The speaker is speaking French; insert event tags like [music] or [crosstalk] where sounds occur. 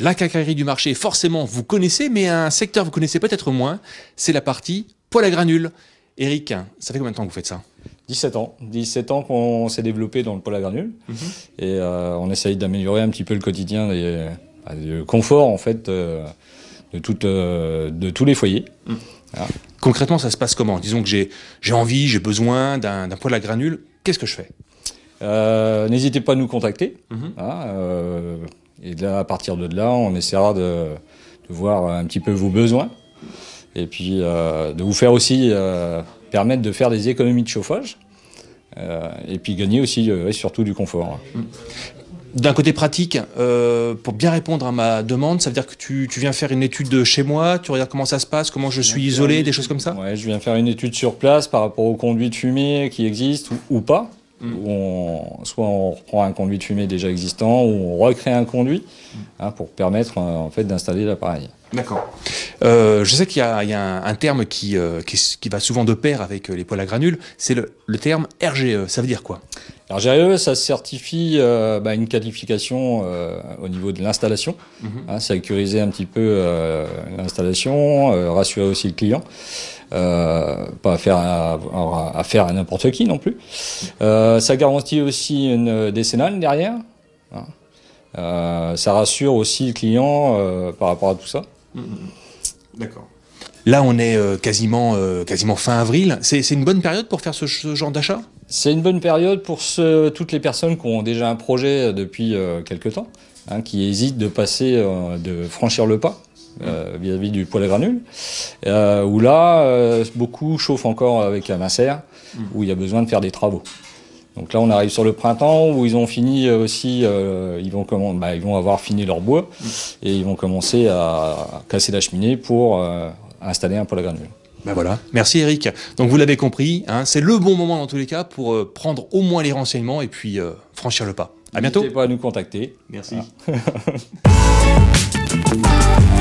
La cacaillerie du marché, forcément, vous connaissez, mais un secteur que vous connaissez peut-être moins, c'est la partie poêle à granules. Eric, ça fait combien de temps que vous faites ça 17 ans. 17 ans qu'on s'est développé dans le poêle à granules. Mhm. Et euh, on essaye d'améliorer un petit peu le quotidien et le bah, confort, en fait, euh, euh, de, tous les foyers. Mhm. Concrètement, ça se passe comment Disons que j'ai envie, j'ai besoin d'un poêle à granules. Qu'est-ce que je fais N'hésitez pas à nous contacter. Mhm. Et là, à partir de là, on essaiera de, voir un petit peu vos besoins et puis euh, de vous faire aussi euh, permettre de faire des économies de chauffage euh, et puis gagner aussi et surtout du confort. D'un côté pratique, pour bien répondre à ma demande, ça veut dire que tu, viens faire une étude chez moi, tu regardes comment ça se passe, comment je suis isolé, des choses comme ça Ouais, je viens faire une étude sur place par rapport aux conduits de fumée qui existent ou pas soit on reprend un conduit de fumée déjà existant, ou on recrée un conduit hein, pour permettre en fait d'installer l'appareil. D'accord. Euh, je sais qu'il y a, un, terme qui, euh, qui, va souvent de pair avec euh, les poils à granules, c'est le, terme RGE. Ça veut dire quoi RGE, ça certifie bah, une qualification au niveau de l'installation. Mhm. Hein, sécuriser un petit peu l'installation, rassurer aussi le client. pas à faire à, faire à n'importe qui non plus. ça garantit aussi une décennale derrière. Hein. ça rassure aussi le client par rapport à tout ça. Mhm. D'accord. Là, on est euh, euh, quasiment, fin avril. C'est une bonne période pour faire ce, genre d'achat C'est une bonne période pour toutes les personnes qui ont déjà un projet euh, depuis quelque quelques temps, hein, qui hésitent de passer, de franchir le pas vis-à-vis du poêle à où là, beaucoup chauffent encore avec la macère, mm. où il y a besoin de faire des travaux. Donc là, on arrive sur le printemps où ils ont fini euh, aussi, euh, ils, vont bah, ils vont avoir fini leur bois mm. et ils vont commencer à casser la cheminée pour euh, installer un poêle à granulés. Ben voilà, merci Eric. Donc vous l'avez compris, hein, c'est le bon moment dans tous les cas pour prendre au moins les renseignements et puis franchir le pas. À bientôt. N'hésitez pas à nous contacter. Merci. [laughs]